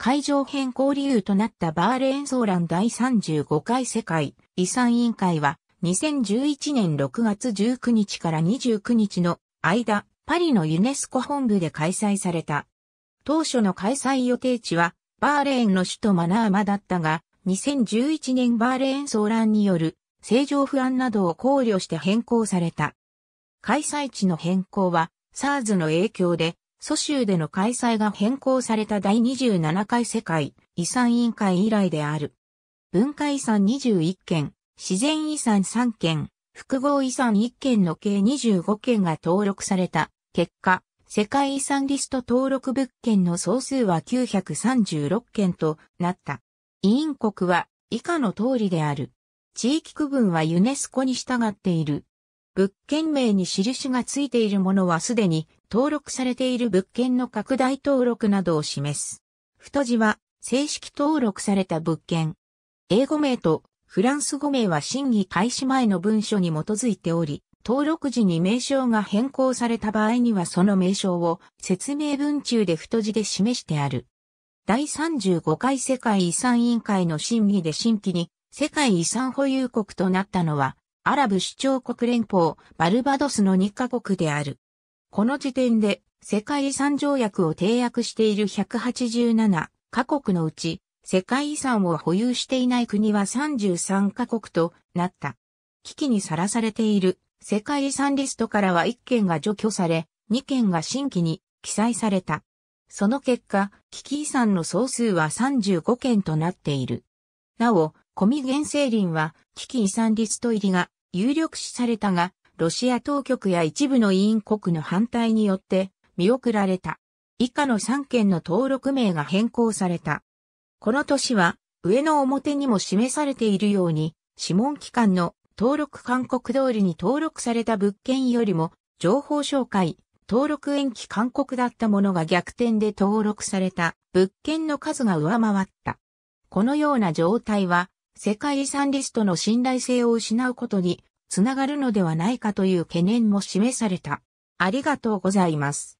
会場変更理由となったバーレーンソーラン第35回世界遺産委員会は2011年6月19日から29日の間、パリのユネスコ本部で開催された。当初の開催予定地は、バーレーンの首都マナーマだったが、2011年バーレーンランによる正常不安などを考慮して変更された。開催地の変更は、SARS の影響で蘇州での開催が変更された第27回世界遺産委員会以来である。文化遺産21件、自然遺産3件、複合遺産1件の計25件が登録された結果、世界遺産リスト登録物件の総数は936件となった。委員国は以下の通りである。地域区分はユネスコに従っている。物件名に印がついているものはすでに登録されている物件の拡大登録などを示す。太字は正式登録された物件。英語名とフランス語名は審議開始前の文書に基づいており、登録時に名称が変更された場合にはその名称を説明文中で太字で示してある。第35回世界遺産委員会の審議で新規に世界遺産保有国となったのはアラブ首長国連邦、バルバドスの2カ国である。この時点で、世界遺産条約を締約している187カ国のうち、世界遺産を保有していない国は33カ国となった。危機にさらされている世界遺産リストからは1件が除去され、2件が新規に記載された。その結果、危機遺産の総数は35件となっている。なお、コミ原生林は危機遺産リスト入りが有力視されたが、ロシア当局や一部の委員国の反対によって見送られた。以下の3件の登録名が変更された。この年は、上の表にも示されているように、諮問機関の登録勧告通りに登録された物件よりも、情報紹介、登録延期勧告だったものが逆転で登録された物件の数が上回った。このような状態は、世界遺産リストの信頼性を失うことにつながるのではないかという懸念も示された。ありがとうございます。